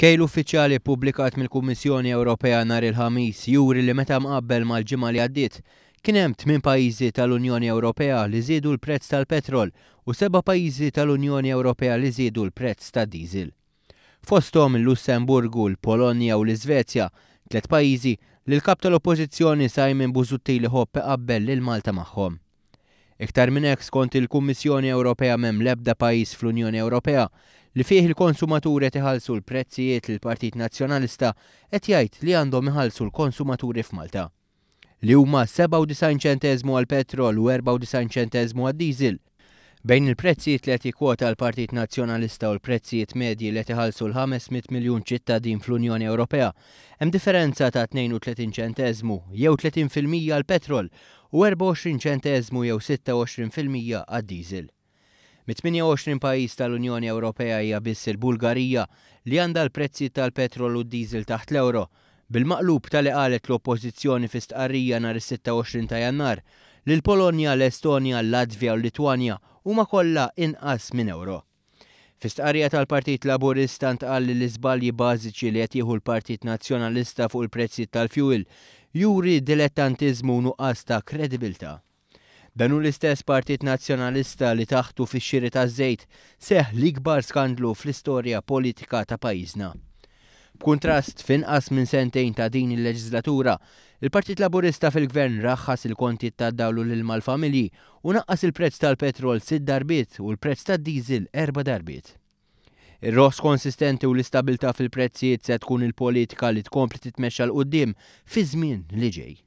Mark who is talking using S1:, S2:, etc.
S1: Kejl uffiċjali publikat mill-Kummissjoni Ewropea nhar il-ħamis juri li meta mqabbel mal-ġimgħa li għaddiet kien hemm tmien pajjiżi tal-Unjoni Ewropea li żiedu l-prezz tal-petrol u seba' pajjiżi tal-Unjoni Ewropea li żiedu l-prezz tad-diesel. Fosthom il-Lussemburgu, l-Polonja u l-Iżvezja, tliet pajjiżi li l-kap tal-Oppożizzjoni Simon li ħobb qabbel lil Malta magħhom. Iktar minn hekk skont il-Kummissjoni Ewropea m'hemm l-ebda pajjiż fl-Unjoni Ewropea li fih il-konsumaturi iħallsu l-prezzijiet li l-Partit Nazzjonalista qed jgħid li għandhom iħallsu l-konsumaturi f'Malta. Li huma 97 ċentesmu għal petrol u 94 ċentesmu għal diesel. Bejn il-prezzijiet li qed jikwota l-Partit Nazzjonalista u l-prezzijiet medji li tħallsu l-500 miljun ċittadin fl-Unjoni Ewropea, hemm differenza ta' 32 ċentesmu jew 30% għal petrol u 24 ċentesmu jew 26% għad diesel. Mit-28 pajis tal-Unjoni Ewropea hija biss il-Bulgarija li għandha l-prezzi tal-petrol u d-diesel taħt l-euro. Bil-maqlub tal-li qalet l-oppożizzjoni fi stqarrija nhar is-26 ta' Jannar li l-Polonja, l-Estonja, l-Latvja u l-Litwanja huma kollha inqas minn euro. Fistqarrija tal-Partit Laburista ntqal li l-iżbalji bażiċi li qed jieħu l-Partit Nazzjonalista fuq il-prezzi tal-fuel juri dilettantiżmu nuqqas ta' kredibilta. Dan hu l-istess Partit Nazzjonalista li taħtu fix-xiri taż-żejt seħ l-ikbar skandlu fl-istorja politika ta' pajjiżna. B'kuntrast finqas minn sentejn ta' din il-leġislatura, il-Partit Laburista fil-Gvern raħħas il-konti ta' dawlu l mal-familji u naqqas il-prezz tal-petrol sitt darbiet u l-prezz tad-diesel erba darbiet. Ir-ross konsistenti u l-istabilta fil-prezzijiet se tkun il-politika li tkompli titmexxa l-qudiem fi żmien li ġej.